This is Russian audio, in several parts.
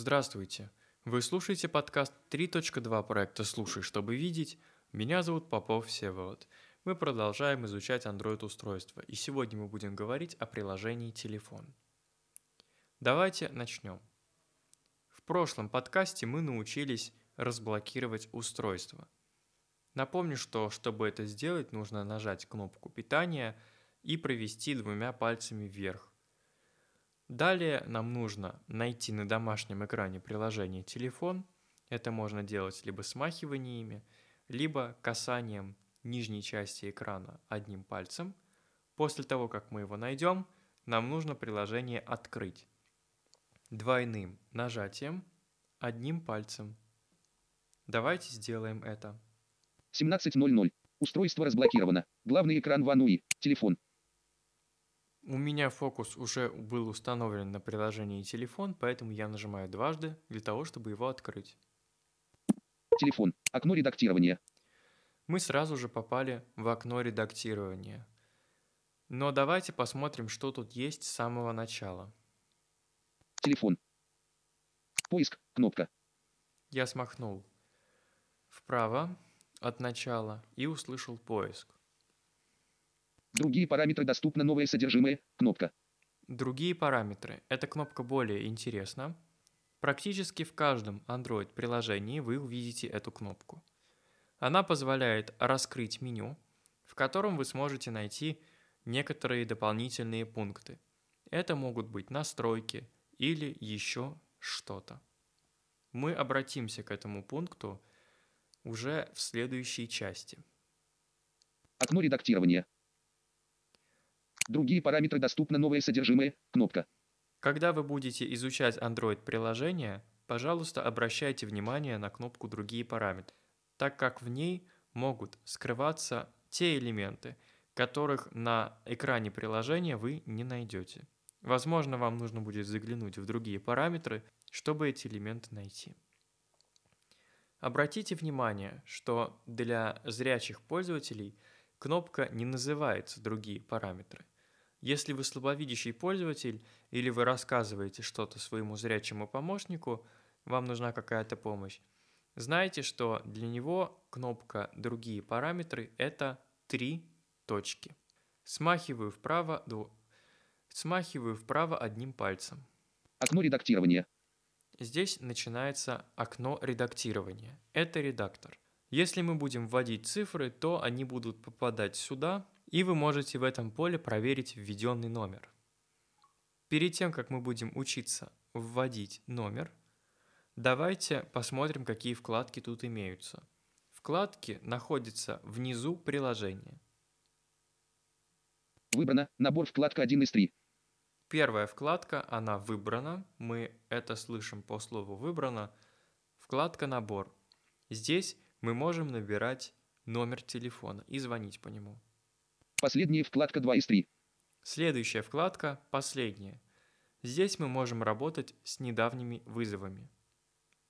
Здравствуйте! Вы слушаете подкаст 3.2 проекта «Слушай, чтобы видеть». Меня зовут Попов Всеволод. Мы продолжаем изучать Android-устройства, и сегодня мы будем говорить о приложении «Телефон». Давайте начнем. В прошлом подкасте мы научились разблокировать устройство. Напомню, что чтобы это сделать, нужно нажать кнопку питания и провести двумя пальцами вверх Далее нам нужно найти на домашнем экране приложение «Телефон». Это можно делать либо смахиваниями, либо касанием нижней части экрана одним пальцем. После того, как мы его найдем, нам нужно приложение «Открыть» двойным нажатием одним пальцем. Давайте сделаем это. 17.00. Устройство разблокировано. Главный экран Вануи. Телефон. У меня фокус уже был установлен на приложении телефон, поэтому я нажимаю дважды для того, чтобы его открыть. Телефон. Окно редактирования. Мы сразу же попали в окно редактирования. Но давайте посмотрим, что тут есть с самого начала. Телефон. Поиск. Кнопка. Я смахнул вправо от начала и услышал поиск. Другие параметры доступны новое содержимое. Кнопка. Другие параметры. Эта кнопка более интересна. Практически в каждом Android-приложении вы увидите эту кнопку. Она позволяет раскрыть меню, в котором вы сможете найти некоторые дополнительные пункты. Это могут быть настройки или еще что-то. Мы обратимся к этому пункту уже в следующей части. Окно редактирования. Другие параметры доступны новое содержимое. Кнопка. Когда вы будете изучать Android-приложение, пожалуйста, обращайте внимание на кнопку «Другие параметры», так как в ней могут скрываться те элементы, которых на экране приложения вы не найдете. Возможно, вам нужно будет заглянуть в другие параметры, чтобы эти элементы найти. Обратите внимание, что для зрячих пользователей кнопка не называется «Другие параметры», если вы слабовидящий пользователь или вы рассказываете что-то своему зрячему помощнику, вам нужна какая-то помощь, знайте, что для него кнопка «Другие параметры» — это три точки. Смахиваю вправо, дво... Смахиваю вправо одним пальцем. Окно редактирования. Здесь начинается окно редактирования. Это редактор. Если мы будем вводить цифры, то они будут попадать сюда – и вы можете в этом поле проверить введенный номер. Перед тем, как мы будем учиться вводить номер, давайте посмотрим, какие вкладки тут имеются. Вкладки находятся внизу приложения. Выбрано набор вкладка 1 из 3. Первая вкладка, она выбрана. Мы это слышим по слову «выбрано». Вкладка «Набор». Здесь мы можем набирать номер телефона и звонить по нему. Последняя вкладка 2 из 3. Следующая вкладка «Последняя». Здесь мы можем работать с недавними вызовами.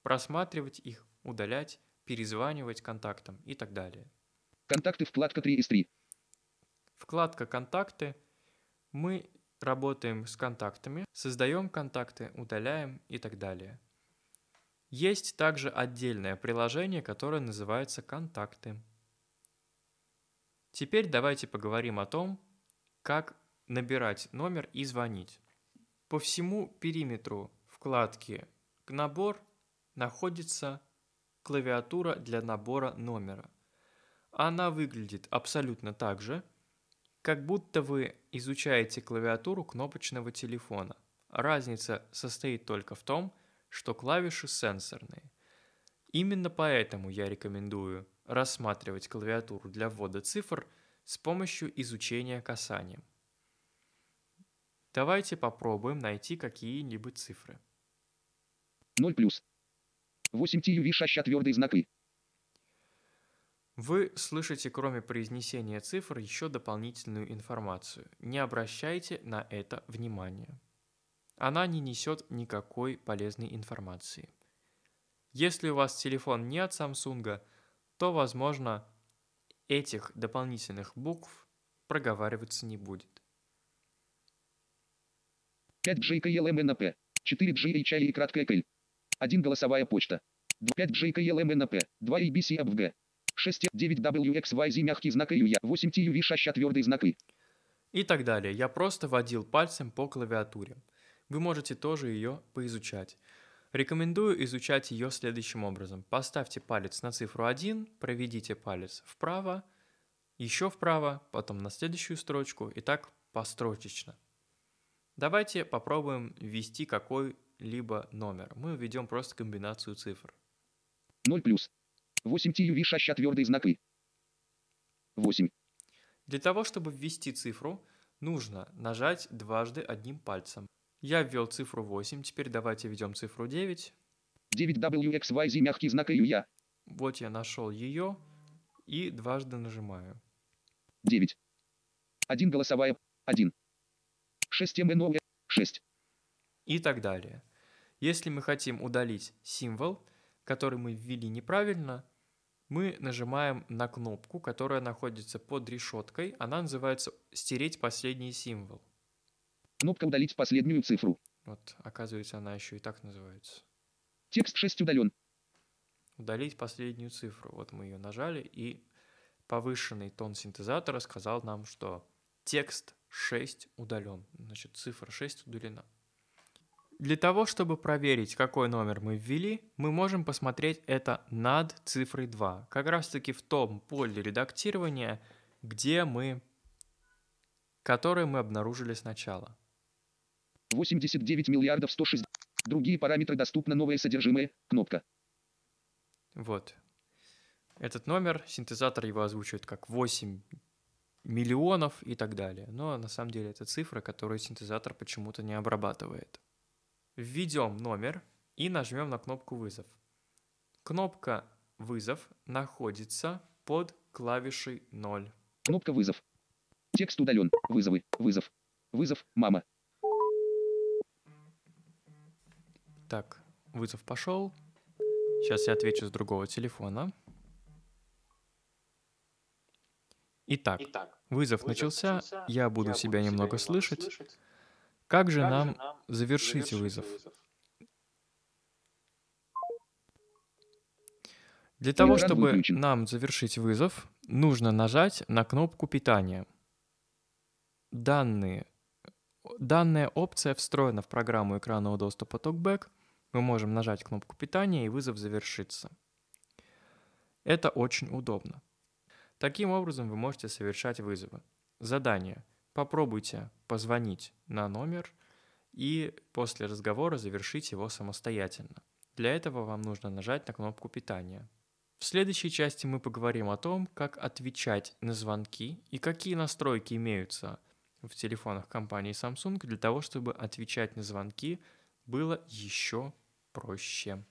Просматривать их, удалять, перезванивать контактам и так далее. Контакты вкладка 3 из 3. Вкладка «Контакты». Мы работаем с контактами, создаем контакты, удаляем и так далее. Есть также отдельное приложение, которое называется «Контакты». Теперь давайте поговорим о том, как набирать номер и звонить. По всему периметру вкладки «К «Набор» находится клавиатура для набора номера. Она выглядит абсолютно так же, как будто вы изучаете клавиатуру кнопочного телефона. Разница состоит только в том, что клавиши сенсорные. Именно поэтому я рекомендую – рассматривать клавиатуру для ввода цифр с помощью изучения касанием. Давайте попробуем найти какие-нибудь цифры. 0 плюс. 8 тию виша четвертый знаки. Вы слышите, кроме произнесения цифр, еще дополнительную информацию. Не обращайте на это внимания. Она не несет никакой полезной информации. Если у вас телефон не от Samsung – то, возможно, этих дополнительных букв проговариваться не будет. 5G KLMNP, 4G HI и краткая КЛ, 1 голосовая почта, 5G KLMNP, 2 ABC ABG, 6 9 WXYZ мягкий знак ЮЯ 8 TUV шаща твердый знак и. И так далее. Я просто водил пальцем по клавиатуре. Вы можете тоже ее поизучать. Рекомендую изучать ее следующим образом. Поставьте палец на цифру 1, проведите палец вправо, еще вправо, потом на следующую строчку и так построчечно. Давайте попробуем ввести какой-либо номер. Мы введем просто комбинацию цифр. 0 плюс. 8 тью вишаща твердые знаки. 8. Для того, чтобы ввести цифру, нужно нажать дважды одним пальцем. Я ввел цифру 8, теперь давайте введем цифру 9. 9WXYZ, мягкий знак июя. Вот я нашел ее и дважды нажимаю. 9. 1 голосовая, 1. 6 МНО, 6. Э, и так далее. Если мы хотим удалить символ, который мы ввели неправильно, мы нажимаем на кнопку, которая находится под решеткой. Она называется «Стереть последний символ». Кнопка «Удалить последнюю цифру». Вот, оказывается, она еще и так называется. Текст 6 удален. Удалить последнюю цифру. Вот мы ее нажали, и повышенный тон синтезатора сказал нам, что текст 6 удален. Значит, цифра 6 удалена. Для того, чтобы проверить, какой номер мы ввели, мы можем посмотреть это над цифрой 2. Как раз таки в том поле редактирования, где мы, которое мы обнаружили сначала. 89 миллиардов 106. Другие параметры доступны новое содержимое. Кнопка. Вот. Этот номер, синтезатор его озвучивает как 8 миллионов и так далее. Но на самом деле это цифра, которую синтезатор почему-то не обрабатывает. Введем номер и нажмем на кнопку «Вызов». Кнопка «Вызов» находится под клавишей 0. Кнопка «Вызов». Текст удален. Вызовы. Вызов. Вызов. Мама. Так, вызов пошел. Сейчас я отвечу с другого телефона. Итак, Итак вызов, вызов начался, начался. я буду я себя буду немного себя слышать. слышать. Как, как же нам, нам завершить, завершить вызов? вызов? Для ну, того, чтобы выключен. нам завершить вызов, нужно нажать на кнопку питания. Данные. Данная опция встроена в программу экранного доступа TalkBack — мы можем нажать кнопку питания и вызов завершится. Это очень удобно. Таким образом вы можете совершать вызовы. Задание. Попробуйте позвонить на номер и после разговора завершить его самостоятельно. Для этого вам нужно нажать на кнопку питания. В следующей части мы поговорим о том, как отвечать на звонки и какие настройки имеются в телефонах компании Samsung для того, чтобы отвечать на звонки было еще проще